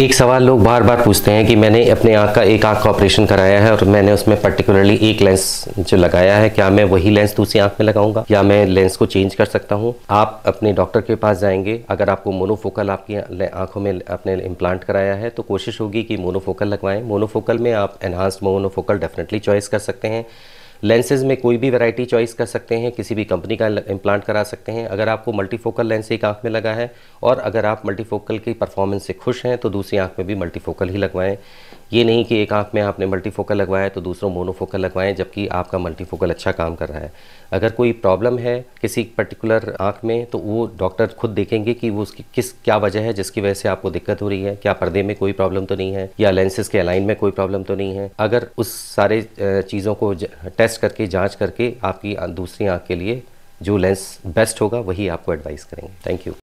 एक सवाल लोग बार बार पूछते हैं कि मैंने अपने आँख का एक आँख का ऑपरेशन कराया है और मैंने उसमें पर्टिकुलरली एक लेंस जो लगाया है क्या मैं वही लेंस दूसरी आँख में लगाऊंगा या मैं लेंस को चेंज कर सकता हूँ आप अपने डॉक्टर के पास जाएंगे अगर आपको मोनोफोकल आपकी आँखों में अपने इम्प्लांट कराया है तो कोशिश होगी कि मोनोफोकल लगवाएं मोनोफोकल में आप एनहांस्ड मोनोफोकल डेफिनेटली चॉइस कर सकते हैं लेंसेज में कोई भी वैरायटी चॉइस कर सकते हैं किसी भी कंपनी का इम्प्लांट करा सकते हैं अगर आपको मल्टीफोकल लेंस एक आँख में लगा है और अगर आप मल्टीफोकल की परफॉर्मेंस से खुश हैं तो दूसरी आँख में भी मल्टीफोकल ही लगवाएं ये नहीं कि एक आँख में आपने मल्टीफोकल लगवाया तो दूसरों मोनोफोकल लगवाएं जबकि आपका मल्टीफोकल अच्छा काम कर रहा है अगर कोई प्रॉब्लम है किसी पर्टिकुलर आँख में तो वो डॉक्टर खुद देखेंगे कि वो उसकी किस क्या वजह है जिसकी वजह से आपको दिक्कत हो रही है क्या पर्दे में कोई प्रॉब्लम तो नहीं है या लेंसेज के अलाइन में कोई प्रॉब्लम तो नहीं है अगर उस सारे चीज़ों को टेस्ट करके जाँच करके आपकी दूसरी आँख के लिए जो लेंस बेस्ट होगा वही आपको एडवाइस करेंगे थैंक यू